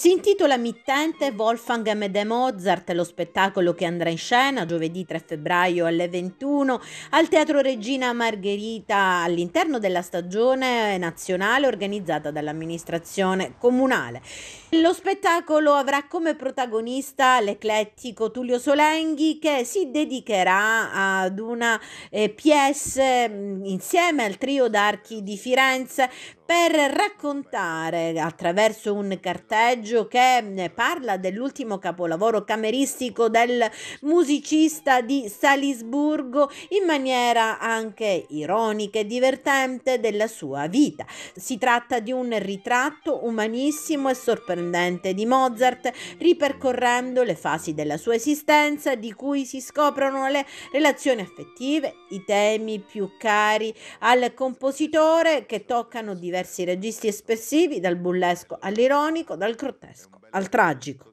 Si intitola Mittente Wolfgang Amede Mozart, lo spettacolo che andrà in scena giovedì 3 febbraio alle 21 al Teatro Regina Margherita all'interno della stagione nazionale organizzata dall'amministrazione comunale. Lo spettacolo avrà come protagonista l'eclettico Tullio Solenghi che si dedicherà ad una eh, pièce mm, insieme al trio d'archi di Firenze per raccontare attraverso un carteggio che parla dell'ultimo capolavoro cameristico del musicista di Salisburgo in maniera anche ironica e divertente della sua vita. Si tratta di un ritratto umanissimo e sorprendente di Mozart, ripercorrendo le fasi della sua esistenza di cui si scoprono le relazioni affettive, i temi più cari al compositore che toccano diversi diversi registi espressivi, dal burlesco all'ironico, dal grottesco al tragico.